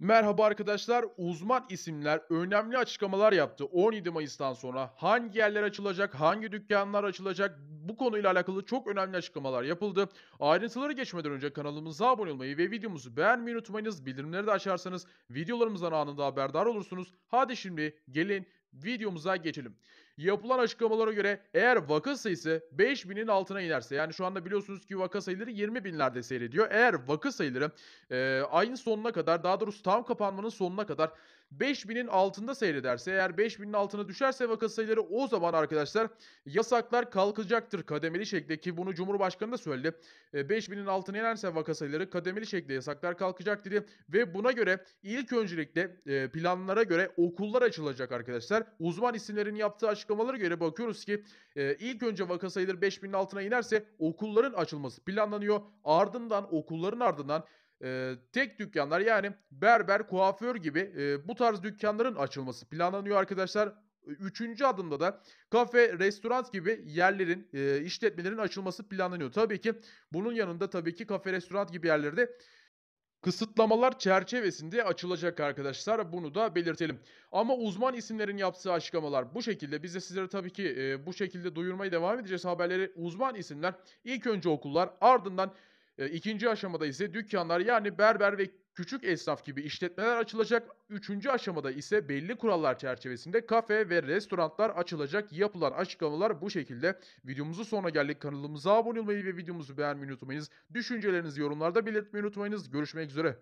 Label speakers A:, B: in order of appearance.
A: Merhaba arkadaşlar. Uzman isimler önemli açıklamalar yaptı. 17 Mayıs'tan sonra hangi yerler açılacak, hangi dükkanlar açılacak bu konuyla alakalı çok önemli açıklamalar yapıldı. Ayrıntıları geçmeden önce kanalımıza abone olmayı ve videomuzu beğenmeyi unutmayınız. Bildirimleri de açarsanız videolarımızdan anında haberdar olursunuz. Hadi şimdi gelin videomuza geçelim. Yapılan açıklamalara göre eğer vaka sayısı 5000'in altına inerse yani şu anda biliyorsunuz ki vaka sayıları 20 binlerde seyrediyor. Eğer vaka sayıları e, ayın sonuna kadar daha doğrusu tam kapanmanın sonuna kadar 5000'in altında seyrederse eğer 5000'in altına düşerse vaka sayıları o zaman arkadaşlar yasaklar kalkacaktır kademeli şekilde ki bunu Cumhurbaşkanı da söyledi. 5000'in altına inerse vaka sayıları kademeli şekilde yasaklar kalkacak dedi ve buna göre ilk öncelikle planlara göre okullar açılacak arkadaşlar. Uzman isimlerin yaptığı açıklamalar açıklamalara göre bakıyoruz ki e, ilk önce vaka sayıları 5000'in altına inerse okulların açılması planlanıyor. Ardından okulların ardından e, tek dükkanlar yani berber, kuaför gibi e, bu tarz dükkanların açılması planlanıyor arkadaşlar. E, üçüncü adımda da kafe, restoran gibi yerlerin, e, işletmelerin açılması planlanıyor. Tabii ki bunun yanında tabii ki kafe, restoran gibi yerlerde kısıtlamalar çerçevesinde açılacak arkadaşlar. Bunu da belirtelim. Ama uzman isimlerin yaptığı açıklamalar bu şekilde. Biz de sizlere tabii ki e, bu şekilde duyurmaya devam edeceğiz haberleri. Uzman isimler ilk önce okullar ardından ee, ikinci aşamada ise dükkanlar yani berber ve küçük esnaf gibi işletmeler açılacak. Üçüncü aşamada ise belli kurallar çerçevesinde kafe ve restoranlar açılacak. Yapılan açıklamalar bu şekilde. Videomuzu sonuna geldik. Kanalımıza abone olmayı ve videomuzu beğenmeyi unutmayınız. Düşüncelerinizi yorumlarda belirtmeyi unutmayınız. Görüşmek üzere.